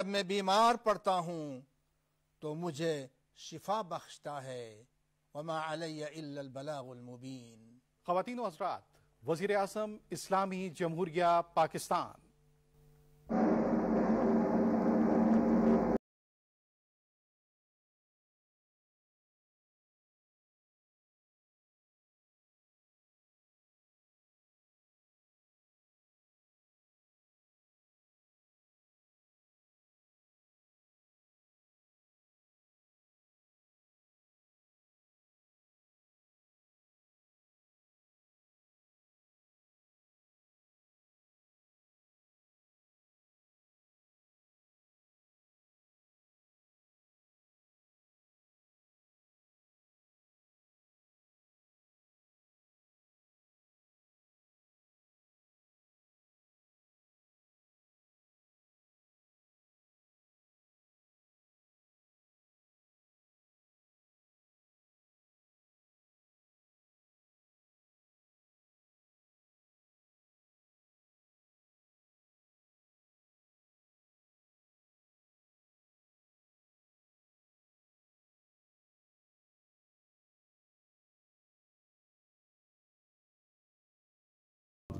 جب میں بیمار پڑتا ہوں تو مجھے شفا بخشتا ہے وما علیہ المبین خواتین و حضرات وزیر اعظم اسلامی جمہوریہ پاکستان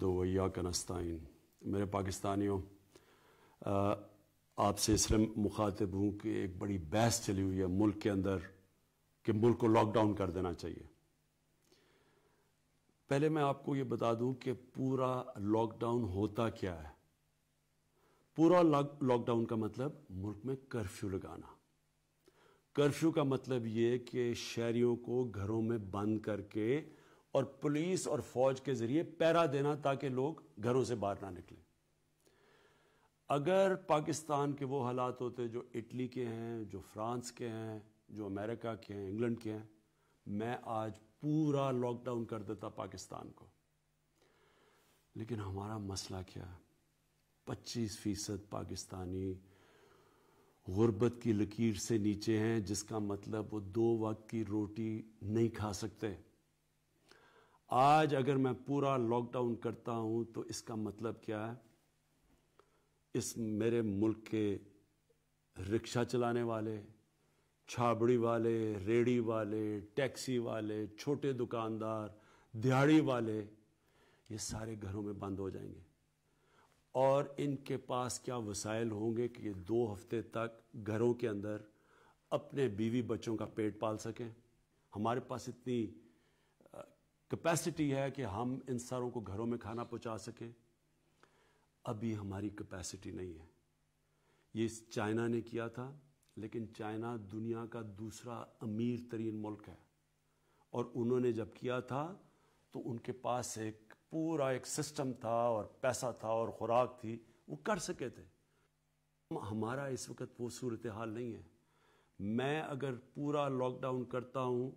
و ویاک نستعین میرے پاکستانیوں آپ سے اس لیے مخاطب ہوں کہ ایک بڑی بحث چلی ہوئی ہے ملک کے اندر کہ ملک کو لاک ڈاؤن کر دینا چاہیے پہلے میں آپ کو یہ بتا دوں کہ پورا لاک ڈاؤن ہوتا کیا ہے پورا لاک ڈاؤن کا مطلب ملک میں کرفیو لگانا کرفیو کا مطلب یہ کہ شہریوں کو گھروں میں بند کر کے اور پولیس اور فوج کے ذریعے پیرا دینا تاکہ لوگ گھروں سے باہر نہ نکلے اگر پاکستان کے وہ حالات ہوتے جو اٹلی کے ہیں جو فرانس کے ہیں جو امریکہ کے ہیں انگلینڈ کے ہیں میں آج پورا لاک ڈاؤن کر دیتا پاکستان کو لیکن ہمارا مسئلہ کیا پچیس فیصد پاکستانی غربت کی لکیر سے نیچے ہیں جس کا مطلب وہ دو وقت کی روٹی نہیں کھا سکتے آج اگر میں پورا لاک ڈاؤن کرتا ہوں تو اس کا مطلب کیا ہے اس میرے ملک کے رکشہ چلانے والے چھابڑی والے ریڑی والے ٹیکسی والے چھوٹے دکاندار دیہڑی والے یہ سارے گھروں میں بند ہو جائیں گے اور ان کے پاس کیا وسائل ہوں گے کہ یہ دو ہفتے تک گھروں کے اندر اپنے بیوی بچوں کا پیٹ پال سکیں ہمارے پاس اتنی کیپیسٹی ہے کہ ہم ان ساروں کو گھروں میں کھانا پہنچا سکیں ابھی ہماری کپیسٹی نہیں ہے یہ چائنا نے کیا تھا لیکن چائنا دنیا کا دوسرا امیر ترین ملک ہے اور انہوں نے جب کیا تھا تو ان کے پاس ایک پورا ایک سسٹم تھا اور پیسہ تھا اور خوراک تھی وہ کر سکے تھے ہمارا اس وقت وہ صورتحال نہیں ہے میں اگر پورا لاک ڈاؤن کرتا ہوں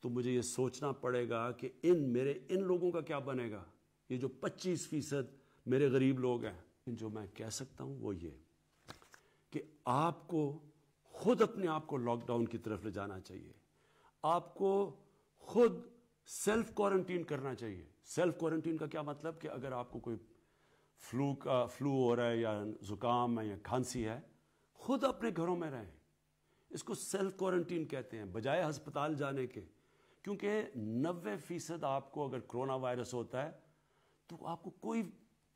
تو مجھے یہ سوچنا پڑے گا کہ ان میرے ان لوگوں کا کیا بنے گا یہ جو پچیس فیصد میرے غریب لوگ ہیں ان جو میں کہہ سکتا ہوں وہ یہ کہ آپ کو خود اپنے آپ کو لاک ڈاؤن کی طرف لے جانا چاہیے آپ کو خود سیلف کوارنٹین کرنا چاہیے سیلف کوارنٹین کا کیا مطلب کہ اگر آپ کو کوئی فلو کا فلو ہو رہا ہے یا زکام ہے یا کھانسی ہے خود اپنے گھروں میں رہیں اس کو سیلف کوارنٹین کہتے ہیں بجائے ہسپتال جانے کے کیونکہ نوے فیصد آپ کو اگر کرونا وائرس ہوتا ہے تو آپ کو کوئی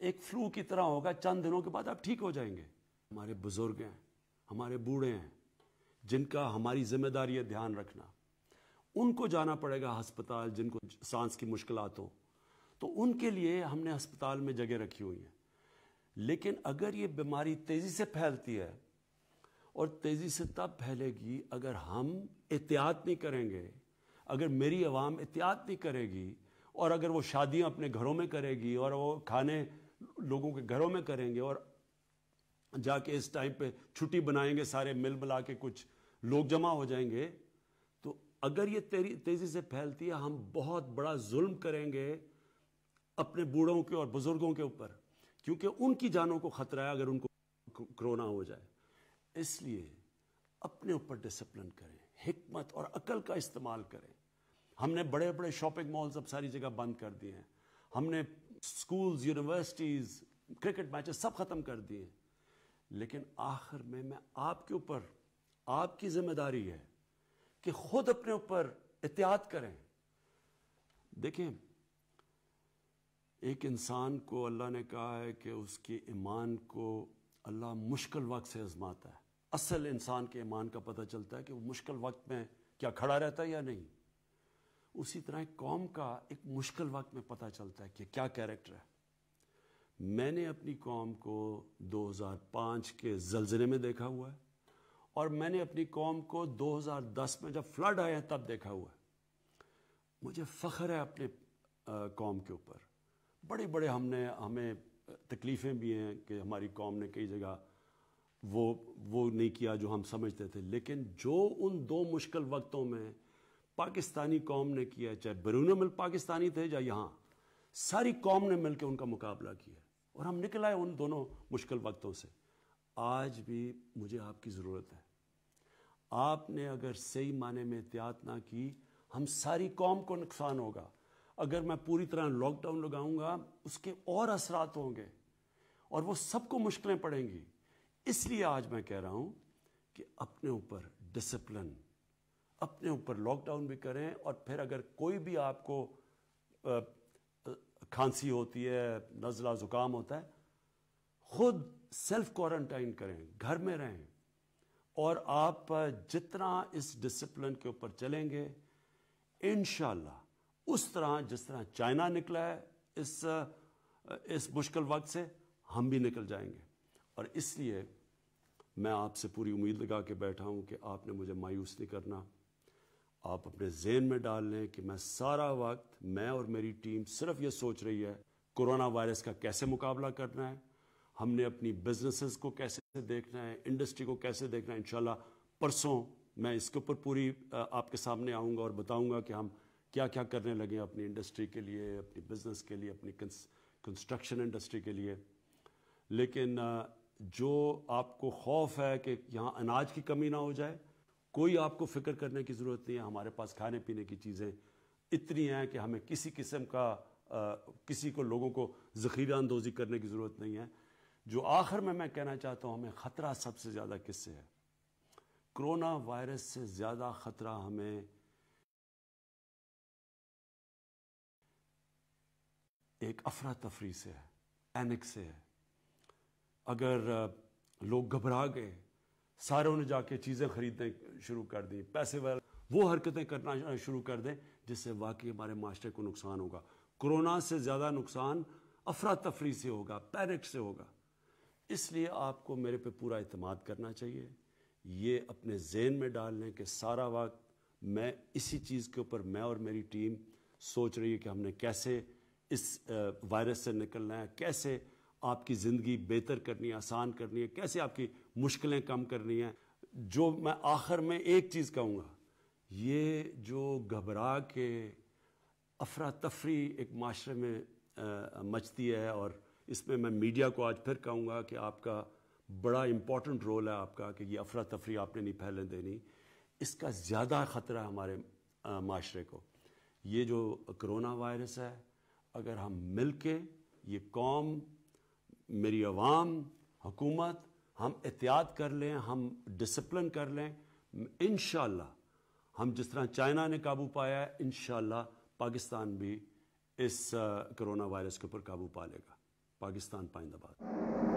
ایک فلو کی طرح ہوگا چند دنوں کے بعد آپ ٹھیک ہو جائیں گے ہمارے بزرگ ہیں ہمارے بوڑھے ہیں جن کا ہماری ذمہ داری ہے دھیان رکھنا ان کو جانا پڑے گا ہسپتال جن کو سانس کی مشکلات ہو تو ان کے لیے ہم نے ہسپتال میں جگہ رکھی ہوئی ہیں لیکن اگر یہ بیماری تیزی سے پھیلتی ہے اور تیزی سے تب پھیلے گی اگر ہم احتیاط نہیں کریں گے اگر میری عوام احتیاط نہیں کرے گی اور اگر وہ شادیاں اپنے گھروں میں کرے گی اور وہ کھانے لوگوں کے گھروں میں کریں گے اور جا کے اس ٹائم پہ چھٹی بنائیں گے سارے مل بلا کے کچھ لوگ جمع ہو جائیں گے تو اگر یہ تیزی سے پھیلتی ہے ہم بہت بڑا ظلم کریں گے اپنے بوڑھوں کے اور بزرگوں کے اوپر کیونکہ ان کی جانوں کو خطرہ ہے اگر ان کو کرونا ہو جائے اس لیے اپنے اوپر ڈسپلن کریں حکمت اور عقل کا استعمال کریں ہم نے بڑے بڑے شاپنگ مالز اب ساری جگہ بند کر دی ہیں ہم نے سکولز یونیورسٹیز کرکٹ میچز سب ختم کر دیے ہیں لیکن آخر میں میں آپ کے اوپر آپ کی ذمہ داری ہے کہ خود اپنے اوپر احتیاط کریں دیکھیں ایک انسان کو اللہ نے کہا ہے کہ اس کے ایمان کو اللہ مشکل وقت سے آزماتا ہے اصل انسان کے ایمان کا پتہ چلتا ہے کہ وہ مشکل وقت میں کیا کھڑا رہتا ہے یا نہیں اسی طرح قوم کا ایک مشکل وقت میں پتہ چلتا ہے کہ کیا کیریکٹر ہے میں نے اپنی قوم کو دو ہزار پانچ کے زلزلے میں دیکھا ہوا ہے اور میں نے اپنی قوم کو دو ہزار دس میں جب فلڈ آیا تب دیکھا ہوا ہے مجھے فخر ہے اپنے قوم کے اوپر بڑے بڑے ہم نے ہمیں تکلیفیں بھی ہیں کہ ہماری قوم نے کئی جگہ وہ وہ نہیں کیا جو ہم سمجھتے تھے لیکن جو ان دو مشکل وقتوں میں پاکستانی قوم نے کیا چاہے بیرون ملک پاکستانی تھے یا یہاں ساری قوم نے مل کے ان کا مقابلہ کیا اور ہم نکل آئے ان دونوں مشکل وقتوں سے آج بھی مجھے آپ کی ضرورت ہے آپ نے اگر صحیح معنی میں احتیاط نہ کی ہم ساری قوم کو نقصان ہوگا اگر میں پوری طرح لاک ڈاؤن لگاؤں گا اس کے اور اثرات ہوں گے اور وہ سب کو مشکلیں پڑیں گی اس لیے آج میں کہہ رہا ہوں کہ اپنے اوپر ڈسپلن اپنے اوپر لاک ڈاؤن بھی کریں اور پھر اگر کوئی بھی آپ کو کھانسی ہوتی ہے نزلہ زکام ہوتا ہے خود سیلف کوارنٹائن کریں گھر میں رہیں اور آپ جتنا اس ڈسپلن کے اوپر چلیں گے انشاءاللہ اس طرح جس طرح چائنا نکلا ہے اس اس مشکل وقت سے ہم بھی نکل جائیں گے اور اس لیے میں آپ سے پوری امید لگا کے بیٹھا ہوں کہ آپ نے مجھے مایوس نہیں کرنا آپ اپنے ذہن میں ڈال لیں کہ میں سارا وقت میں اور میری ٹیم صرف یہ سوچ رہی ہے کرونا وائرس کا کیسے مقابلہ کرنا ہے ہم نے اپنی بزنسز کو کیسے دیکھنا ہے انڈسٹری کو کیسے دیکھنا ہے انشاءاللہ پرسوں میں اس کے اوپر پوری آپ کے سامنے آؤں گا اور بتاؤں گا کہ ہم کیا کیا کرنے لگے اپنی انڈسٹری کے لیے اپنی بزنس کے لیے اپنی کنسٹرکشن انڈسٹری کے لیے لیکن جو آپ کو خوف ہے کہ یہاں اناج کی کمی نہ ہو جائے کوئی آپ کو فکر کرنے کی ضرورت نہیں ہے ہمارے پاس کھانے پینے کی چیزیں اتنی ہیں کہ ہمیں کسی قسم کا کسی کو لوگوں کو ذخیرہ اندوزی کرنے کی ضرورت نہیں ہے جو آخر میں میں کہنا چاہتا ہوں ہمیں خطرہ سب سے زیادہ کس سے ہے کرونا وائرس سے زیادہ خطرہ ہمیں ایک افراتفری سے ہے اینک سے ہے اگر لوگ گھبرا گئے ساروں نے جا کے چیزیں خریدنے شروع کر دیں پیسے وہ حرکتیں کرنا شروع کر دیں جس سے واقعی ہمارے معاشرے کو نقصان ہوگا کرونا سے زیادہ نقصان افراتفری سے ہوگا پیرک سے ہوگا اس لیے آپ کو میرے پہ پورا اعتماد کرنا چاہیے یہ اپنے ذہن میں ڈال لیں کہ سارا وقت میں اسی چیز کے اوپر میں اور میری ٹیم سوچ رہی ہے کہ ہم نے کیسے اس وائرس سے نکلنا ہے کیسے آپ کی زندگی بہتر کرنی ہے آسان کرنی ہے کیسے آپ کی مشکلیں کم کرنی ہیں جو میں آخر میں ایک چیز کہوں گا یہ جو گھبرا کے افراتفری ایک معاشرے میں مچتی ہے اور اس میں میں میڈیا کو آج پھر کہوں گا کہ آپ کا بڑا امپورٹنٹ رول ہے آپ کا کہ یہ افراتفری آپ نے نہیں پھیلنے دینی اس کا زیادہ خطرہ ہمارے معاشرے کو یہ جو کرونا وائرس ہے اگر ہم مل کے یہ قوم میری عوام حکومت ہم احتیاط کر لیں ہم ڈسپلن کر لیں انشاءاللہ ہم جس طرح چائنا نے قابو پایا ہے انشاءاللہ پاکستان بھی اس کرونا وائرس کے اوپر قابو پا لے گا پاکستان پائندہ باد